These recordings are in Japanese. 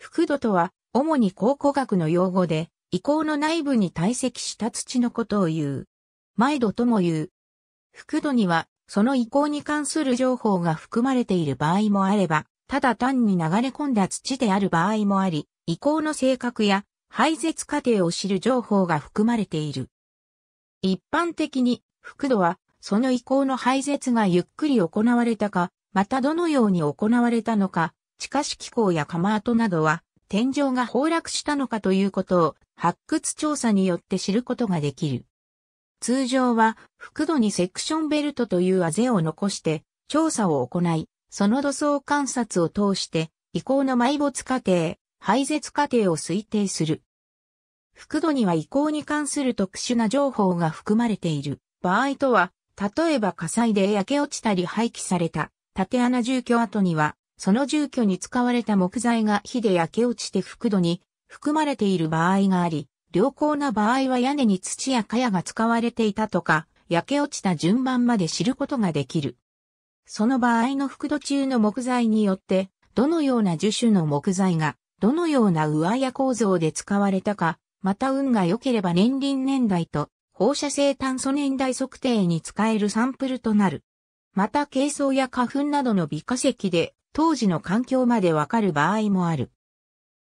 複土とは、主に考古学の用語で、遺構の内部に堆積した土のことを言う。毎度とも言う。複土には、その遺構に関する情報が含まれている場合もあれば、ただ単に流れ込んだ土である場合もあり、遺構の性格や排絶過程を知る情報が含まれている。一般的に、複土は、その遺構の排絶がゆっくり行われたか、またどのように行われたのか、地下式港や釜跡などは、天井が崩落したのかということを発掘調査によって知ることができる。通常は、複度にセクションベルトというあぜを残して、調査を行い、その土層観察を通して、遺構の埋没過程、廃絶過程を推定する。複度には遺構に関する特殊な情報が含まれている場合とは、例えば火災で焼け落ちたり廃棄された、縦穴住居跡にはその住居に使われた木材が火で焼け落ちて覆土に含まれている場合があり、良好な場合は屋根に土や茅が使われていたとか、焼け落ちた順番まで知ることができる。その場合の覆土中の木材によって、どのような樹種の木材が、どのような上や構造で使われたか、また運が良ければ年輪年代と放射性炭素年代測定に使えるサンプルとなる。また軽装や花粉などの微化石で当時の環境までわかる場合もある。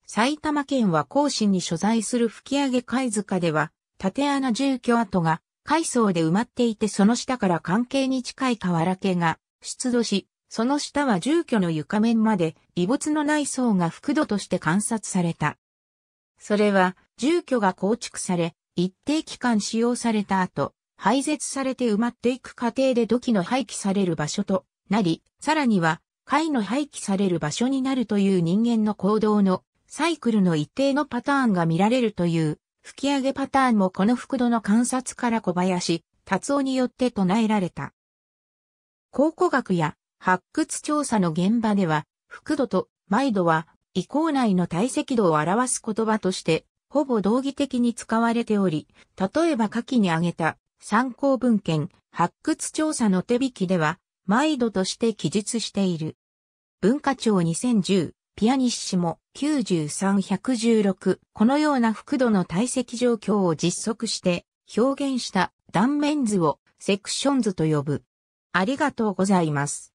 埼玉県は甲信に所在する吹上貝塚では、縦穴住居跡が海藻で埋まっていてその下から関係に近い河原家が出土し、その下は住居の床面まで遺物のない層が複土として観察された。それは住居が構築され、一定期間使用された後、廃絶されて埋まっていく過程で土器の廃棄される場所となり、さらには貝の廃棄される場所になるという人間の行動のサイクルの一定のパターンが見られるという吹き上げパターンもこの複度の観察から小林達夫によって唱えられた。考古学や発掘調査の現場では、複度と毎度は、遺構内の体積度を表す言葉として、ほぼ同義的に使われており、例えば下記に挙げた参考文献、発掘調査の手引きでは、毎度として記述している。文化庁2010、ピアニッシモ93116、このような複度の体積状況を実測して表現した断面図をセクション図と呼ぶ。ありがとうございます。